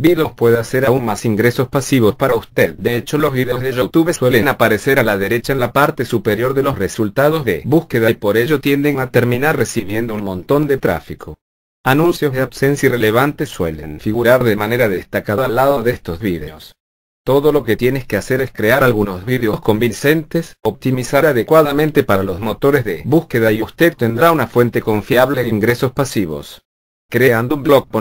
Videos puede hacer aún más ingresos pasivos para usted. De hecho, los videos de YouTube suelen aparecer a la derecha en la parte superior de los resultados de búsqueda y por ello tienden a terminar recibiendo un montón de tráfico. Anuncios de absencia irrelevante suelen figurar de manera destacada al lado de estos videos. Todo lo que tienes que hacer es crear algunos vídeos convincentes, optimizar adecuadamente para los motores de búsqueda y usted tendrá una fuente confiable de ingresos pasivos. Creando un blog por.